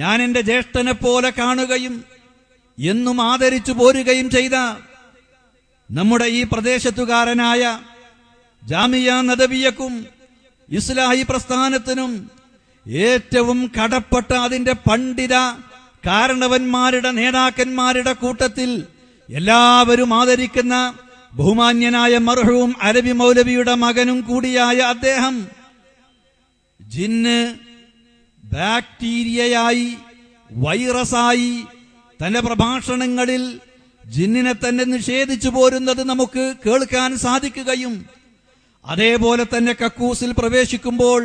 ഞാൻ എൻ്റെ ജ്യേഷ്ഠനെ പോലെ കാണുകയും എന്നും ആദരിച്ചു പോരുകയും ചെയ്ത നമ്മുടെ ഈ പ്രദേശത്തുകാരനായ ജാമിയ നദവിയക്കും ഇസ്ലാഹി പ്രസ്ഥാനത്തിനും ഏറ്റവും കടപ്പെട്ട അതിന്റെ പണ്ഡിത കാരണവന്മാരുടെ നേതാക്കന്മാരുടെ കൂട്ടത്തിൽ എല്ലാവരും ആദരിക്കുന്ന ബഹുമാന്യനായ മർഹവും അരബി മൗലവിയുടെ മകനും കൂടിയായ അദ്ദേഹം ജിന്ന് ബാക്ടീരിയയായി വൈറസായി തന്റെ പ്രഭാഷണങ്ങളിൽ ജിന്നിനെ തന്നെ നിഷേധിച്ചു പോരുന്നത് നമുക്ക് കേൾക്കാൻ സാധിക്കുകയും അതേപോലെ തന്നെ കക്കൂസിൽ പ്രവേശിക്കുമ്പോൾ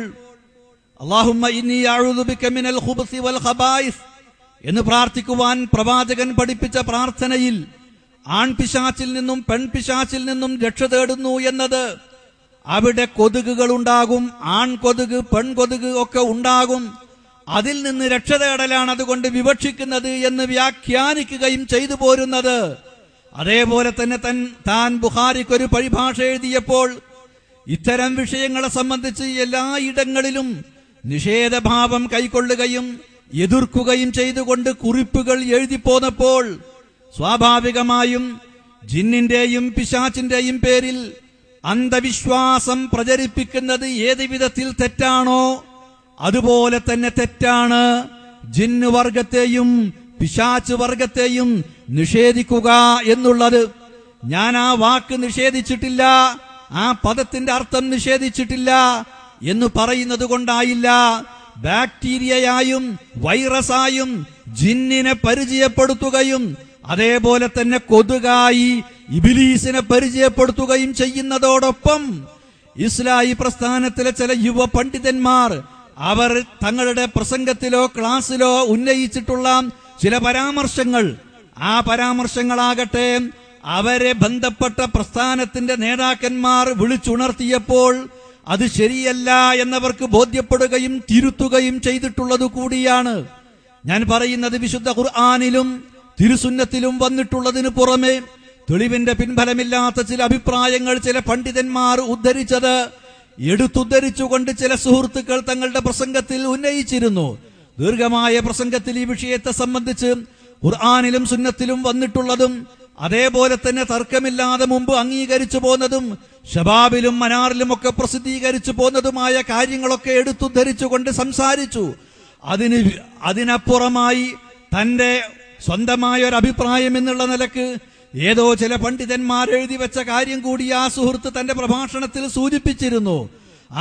എന്ന് പ്രാർത്ഥിക്കുവാൻ പ്രവാചകൻ പഠിപ്പിച്ച പ്രാർത്ഥനയിൽ ആൺപിശാച്ചിൽ നിന്നും പെൺപിശാച്ചിൽ നിന്നും രക്ഷ തേടുന്നു എന്നത് അവിടെ കൊതുകുകൾ ഉണ്ടാകും കൊതുക് പെൺകൊതുക് ഒക്കെ ഉണ്ടാകും അതിൽ നിന്ന് രക്ഷ തേടലാണ് അതുകൊണ്ട് വിവക്ഷിക്കുന്നത് എന്ന് വ്യാഖ്യാനിക്കുകയും ചെയ്തു പോരുന്നത് അതേപോലെ തന്നെ തൻ താൻ ഒരു പരിഭാഷ എഴുതിയപ്പോൾ ഇത്തരം വിഷയങ്ങളെ സംബന്ധിച്ച് എല്ലായിടങ്ങളിലും നിഷേധഭാവം കൈക്കൊള്ളുകയും എതിർക്കുകയും ചെയ്തുകൊണ്ട് കുറിപ്പുകൾ എഴുതി പോന്നപ്പോൾ സ്വാഭാവികമായും ജിന്നിന്റെയും പിശാച്ചിന്റെയും പേരിൽ അന്ധവിശ്വാസം പ്രചരിപ്പിക്കുന്നത് ഏത് വിധത്തിൽ തെറ്റാണോ അതുപോലെ തന്നെ തെറ്റാണ് ജിന്ന് വർഗത്തെയും പിശാച്ചു വർഗത്തെയും നിഷേധിക്കുക എന്നുള്ളത് ഞാൻ ആ വാക്ക് നിഷേധിച്ചിട്ടില്ല ആ പദത്തിന്റെ അർത്ഥം നിഷേധിച്ചിട്ടില്ല എന്ന് പറയുന്നത് കൊണ്ടായില്ല ബാക്ടീരിയയായും വൈറസായും ജിന്നിനെ പരിചയപ്പെടുത്തുകയും അതേപോലെ തന്നെ കൊതുകായി ഇബിലീസിനെ പരിചയപ്പെടുത്തുകയും ചെയ്യുന്നതോടൊപ്പം ഇസ്ലായി പ്രസ്ഥാനത്തിലെ ചില യുവ പണ്ഡിതന്മാർ അവർ തങ്ങളുടെ പ്രസംഗത്തിലോ ക്ലാസ്സിലോ ഉന്നയിച്ചിട്ടുള്ള ചില പരാമർശങ്ങൾ ആ പരാമർശങ്ങളാകട്ടെ അവരെ ബന്ധപ്പെട്ട പ്രസ്ഥാനത്തിന്റെ നേതാക്കന്മാർ വിളിച്ചുണർത്തിയപ്പോൾ അത് ശരിയല്ല എന്നവർക്ക് ബോധ്യപ്പെടുകയും തിരുത്തുകയും ചെയ്തിട്ടുള്ളത് കൂടിയാണ് ഞാൻ പറയുന്നത് വിശുദ്ധ ഖുർആാനിലും തിരുസുന്നത്തിലും വന്നിട്ടുള്ളതിന് പുറമെ തെളിവിന്റെ പിൻഫലമില്ലാത്ത ചില അഭിപ്രായങ്ങൾ ചില പണ്ഡിതന്മാർ ഉദ്ധരിച്ചത് എടുത്തുദ്ധരിച്ചുകൊണ്ട് ചില സുഹൃത്തുക്കൾ തങ്ങളുടെ പ്രസംഗത്തിൽ ഉന്നയിച്ചിരുന്നു ദീർഘമായ പ്രസംഗത്തിൽ ഈ വിഷയത്തെ സംബന്ധിച്ച് ഖുർആാനിലും സുന്നത്തിലും വന്നിട്ടുള്ളതും അതേപോലെ തന്നെ തർക്കമില്ലാതെ മുമ്പ് അംഗീകരിച്ചു പോന്നതും ഷബാബിലും മനാറിലും ഒക്കെ പ്രസിദ്ധീകരിച്ചു പോന്നതുമായ കാര്യങ്ങളൊക്കെ എടുത്തുദ്ധരിച്ചുകൊണ്ട് സംസാരിച്ചു അതിന് അതിനപ്പുറമായി തന്റെ സ്വന്തമായ ഒരു അഭിപ്രായം എന്നുള്ള നിലക്ക് ഏതോ ചില പണ്ഡിതന്മാർ എഴുതി വെച്ച കാര്യം കൂടി ആ സുഹൃത്ത് തന്റെ പ്രഭാഷണത്തിൽ സൂചിപ്പിച്ചിരുന്നു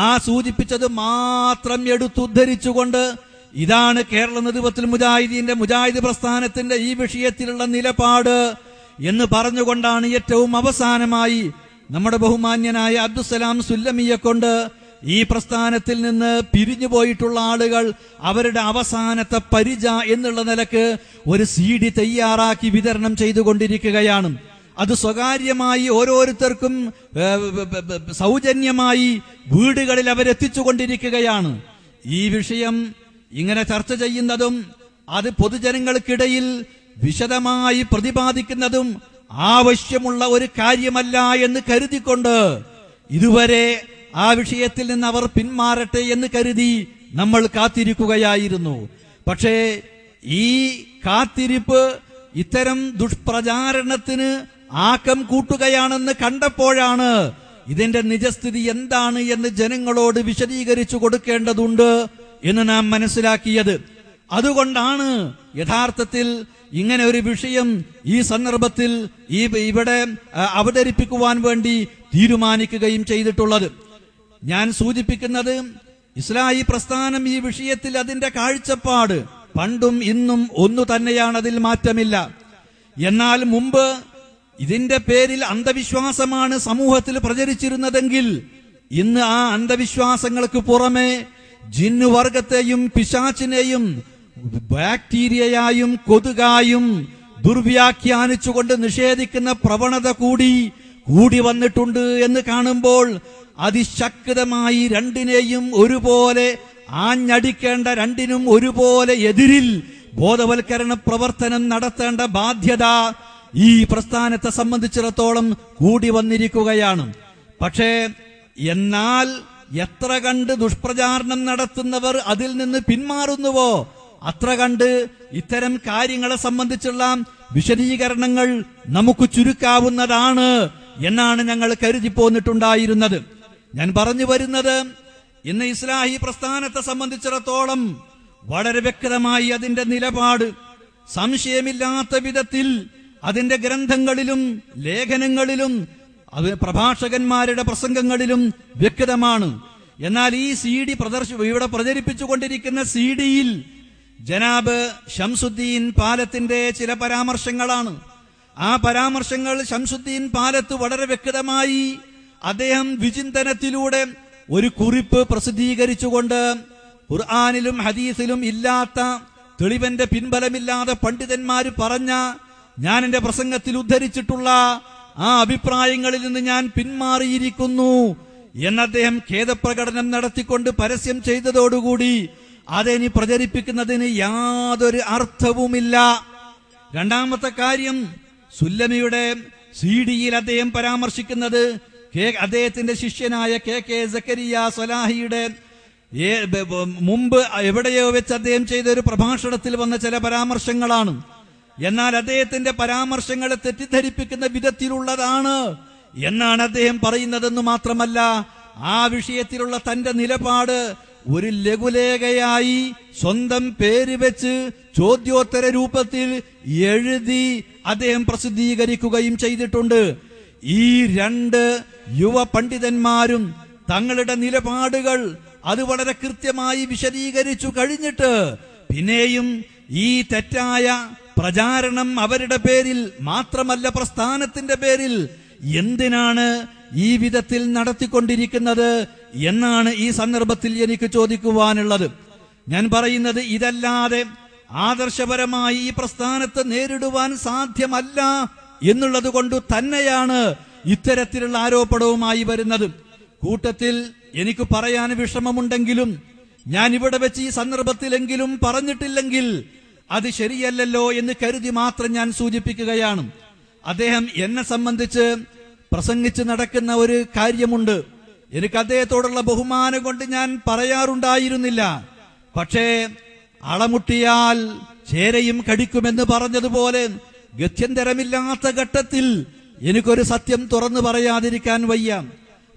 ആ സൂചിപ്പിച്ചത് മാത്രം എടുത്തുദ്ധരിച്ചുകൊണ്ട് ഇതാണ് കേരള നേതൃത്വത്തിൽ മുജാഹിദീന്റെ മുജാഹിദ് പ്രസ്ഥാനത്തിന്റെ ഈ വിഷയത്തിലുള്ള നിലപാട് എന്ന് പറഞ്ഞുകൊണ്ടാണ് ഏറ്റവും അവസാനമായി നമ്മുടെ ബഹുമാന്യനായ അബ്ദുസലാം സുല്ലമിയെ കൊണ്ട് ഈ പ്രസ്ഥാനത്തിൽ നിന്ന് പിരിഞ്ഞു പോയിട്ടുള്ള ആളുകൾ അവരുടെ അവസാനത്തെ പരിച എന്നുള്ള നിലക്ക് ഒരു സി ഡി തയ്യാറാക്കി വിതരണം ചെയ്തുകൊണ്ടിരിക്കുകയാണ് അത് സ്വകാര്യമായി ഓരോരുത്തർക്കും സൗജന്യമായി വീടുകളിൽ അവരെത്തിച്ചു കൊണ്ടിരിക്കുകയാണ് ഈ വിഷയം ഇങ്ങനെ ചർച്ച ചെയ്യുന്നതും അത് പൊതുജനങ്ങൾക്കിടയിൽ വിശദമായി പ്രതിപാദിക്കുന്നതും ആവശ്യമുള്ള ഒരു കാര്യമല്ല എന്ന് കരുതിക്കൊണ്ട് ഇതുവരെ ആ വിഷയത്തിൽ നിന്ന് അവർ പിന്മാറട്ടെ എന്ന് കരുതി നമ്മൾ കാത്തിരിക്കുകയായിരുന്നു പക്ഷേ ഈ കാത്തിരിപ്പ് ഇത്തരം ദുഷ്പ്രചാരണത്തിന് ആക്കം കൂട്ടുകയാണെന്ന് കണ്ടപ്പോഴാണ് ഇതിന്റെ നിജസ്ഥിതി എന്താണ് എന്ന് ജനങ്ങളോട് വിശദീകരിച്ചു കൊടുക്കേണ്ടതുണ്ട് എന്ന് നാം മനസ്സിലാക്കിയത് അതുകൊണ്ടാണ് യഥാർത്ഥത്തിൽ ഇങ്ങനെ ഒരു വിഷയം ഈ സന്ദർഭത്തിൽ ഈ ഇവിടെ അവതരിപ്പിക്കുവാൻ വേണ്ടി തീരുമാനിക്കുകയും ചെയ്തിട്ടുള്ളത് ഞാൻ സൂചിപ്പിക്കുന്നത് ഇസ്ലായി പ്രസ്ഥാനം ഈ വിഷയത്തിൽ അതിന്റെ കാഴ്ചപ്പാട് പണ്ടും ഇന്നും ഒന്നു തന്നെയാണ് അതിൽ മാറ്റമില്ല എന്നാൽ മുമ്പ് ഇതിന്റെ പേരിൽ അന്ധവിശ്വാസമാണ് സമൂഹത്തിൽ പ്രചരിച്ചിരുന്നതെങ്കിൽ ഇന്ന് ആ അന്ധവിശ്വാസങ്ങൾക്ക് പുറമെ ജിന്നുവർഗത്തെയും പിശാച്ചിനെയും ബാക്ടീരിയയായും കൊതുകായും ദുർവ്യാഖ്യാനിച്ചുകൊണ്ട് നിഷേധിക്കുന്ന പ്രവണത കൂടി കൂടി വന്നിട്ടുണ്ട് എന്ന് കാണുമ്പോൾ അതിശക്തമായി രണ്ടിനെയും ഒരുപോലെ ആഞ്ഞടിക്കേണ്ട രണ്ടിനും ഒരുപോലെ എതിരിൽ ബോധവൽക്കരണ പ്രവർത്തനം നടത്തേണ്ട ബാധ്യത ഈ പ്രസ്ഥാനത്തെ സംബന്ധിച്ചിടത്തോളം കൂടി വന്നിരിക്കുകയാണ് പക്ഷേ എന്നാൽ എത്ര കണ്ട് ദുഷ്പ്രചാരണം നടത്തുന്നവർ അതിൽ നിന്ന് പിന്മാറുന്നുവോ അത്ര കണ്ട് ഇത്തരം കാര്യങ്ങളെ സംബന്ധിച്ചുള്ള വിശദീകരണങ്ങൾ നമുക്ക് ചുരുക്കാവുന്നതാണ് എന്നാണ് ഞങ്ങൾ കരുതി പോന്നിട്ടുണ്ടായിരുന്നത് ഞാൻ പറഞ്ഞു വരുന്നത് ഇന്ന് ഇസ്ലാഹി പ്രസ്ഥാനത്തെ സംബന്ധിച്ചിടത്തോളം വളരെ വ്യക്തമായി അതിന്റെ നിലപാട് സംശയമില്ലാത്ത വിധത്തിൽ അതിന്റെ ഗ്രന്ഥങ്ങളിലും ലേഖനങ്ങളിലും പ്രഭാഷകന്മാരുടെ പ്രസംഗങ്ങളിലും വ്യക്തമാണ് എന്നാൽ ഈ സി ഡി പ്രദർശ ഇവിടെ പ്രചരിപ്പിച്ചുകൊണ്ടിരിക്കുന്ന സി ഡിയിൽ ജനാബ് ഷംസുദ്ദീൻ പാലത്തിന്റെ ചില പരാമർശങ്ങളാണ് ആ പരാമർശങ്ങൾ ഷംസുദ്ദീൻ പാലത്ത് വളരെ വ്യക്തമായി അദ്ദേഹം വിചിന്തനത്തിലൂടെ ഒരു കുറിപ്പ് പ്രസിദ്ധീകരിച്ചുകൊണ്ട് ഖുർആാനിലും ഹദീസിലും ഇല്ലാത്ത തെളിവന്റെ പിൻബലമില്ലാതെ പണ്ഡിതന്മാർ പറഞ്ഞ ഞാൻ എന്റെ പ്രസംഗത്തിൽ ഉദ്ധരിച്ചിട്ടുള്ള ആ അഭിപ്രായങ്ങളിൽ നിന്ന് ഞാൻ പിന്മാറിയിരിക്കുന്നു എന്ന് അദ്ദേഹം ഖേദപ്രകടനം നടത്തിക്കൊണ്ട് പരസ്യം ചെയ്തതോടുകൂടി അതിനി പ്രചരിപ്പിക്കുന്നതിന് യാതൊരു അർത്ഥവുമില്ല രണ്ടാമത്തെ കാര്യം സുല്ലമിയുടെ സി ഡിയിൽ അദ്ദേഹം പരാമർശിക്കുന്നത് കെ അദ്ദേഹത്തിന്റെ ശിഷ്യനായ കെ കെ സക്കരിയ സൊലാഹിയുടെ മുമ്പ് എവിടെയോ വെച്ച് അദ്ദേഹം ചെയ്ത ഒരു പ്രഭാഷണത്തിൽ വന്ന ചില പരാമർശങ്ങളാണ് എന്നാൽ അദ്ദേഹത്തിന്റെ പരാമർശങ്ങളെ തെറ്റിദ്ധരിപ്പിക്കുന്ന വിധത്തിലുള്ളതാണ് എന്നാണ് അദ്ദേഹം പറയുന്നതെന്ന് മാത്രമല്ല ആ വിഷയത്തിലുള്ള തന്റെ നിലപാട് ഒരു ലഘുലേഖയായി സ്വന്തം പേര് വെച്ച് ചോദ്യോത്തര രൂപത്തിൽ എഴുതി അദ്ദേഹം പ്രസിദ്ധീകരിക്കുകയും ചെയ്തിട്ടുണ്ട് ഈ രണ്ട് യുവ പണ്ഡിതന്മാരും തങ്ങളുടെ നിലപാടുകൾ അത് വളരെ കൃത്യമായി വിശദീകരിച്ചു കഴിഞ്ഞിട്ട് പിന്നെയും ഈ തെറ്റായ പ്രചാരണം അവരുടെ പേരിൽ മാത്രമല്ല പ്രസ്ഥാനത്തിന്റെ പേരിൽ എന്തിനാണ് ഈ വിധത്തിൽ നടത്തിക്കൊണ്ടിരിക്കുന്നത് എന്നാണ് ഈ സന്ദർഭത്തിൽ എനിക്ക് ചോദിക്കുവാനുള്ളത് ഞാൻ പറയുന്നത് ഇതല്ലാതെ ആദർശപരമായി ഈ പ്രസ്ഥാനത്തെ നേരിടുവാൻ സാധ്യമല്ല എന്നുള്ളത് കൊണ്ട് തന്നെയാണ് ഇത്തരത്തിലുള്ള ആരോപണവുമായി വരുന്നത് കൂട്ടത്തിൽ എനിക്ക് പറയാൻ വിഷമമുണ്ടെങ്കിലും ഞാൻ ഇവിടെ വെച്ച് ഈ സന്ദർഭത്തിലെങ്കിലും പറഞ്ഞിട്ടില്ലെങ്കിൽ അത് ശരിയല്ലല്ലോ എന്ന് കരുതി മാത്രം ഞാൻ സൂചിപ്പിക്കുകയാണ് അദ്ദേഹം എന്നെ സംബന്ധിച്ച് പ്രസംഗിച്ച് നടക്കുന്ന ഒരു കാര്യമുണ്ട് എനിക്ക് അദ്ദേഹത്തോടുള്ള ബഹുമാനം കൊണ്ട് ഞാൻ പറയാറുണ്ടായിരുന്നില്ല പക്ഷേ അളമുട്ടിയാൽ ചേരയും കടിക്കുമെന്ന് പറഞ്ഞതുപോലെ ഗത്യന്തരമില്ലാത്ത ഘട്ടത്തിൽ എനിക്കൊരു സത്യം തുറന്നു പറയാതിരിക്കാൻ വയ്യ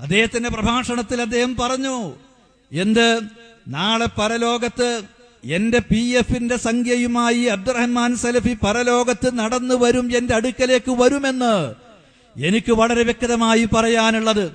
അദ്ദേഹത്തിന്റെ പ്രഭാഷണത്തിൽ അദ്ദേഹം പറഞ്ഞു എന്ത് നാളെ പരലോകത്ത് എന്റെ പി എഫിന്റെ സംഖ്യയുമായി അബ്ദുറഹ്മാൻ സലഫി പരലോകത്ത് നടന്നു വരും എന്റെ അടുക്കലേക്ക് വരുമെന്ന് എനിക്ക് വളരെ വ്യക്തമായി പറയാനുള്ളത്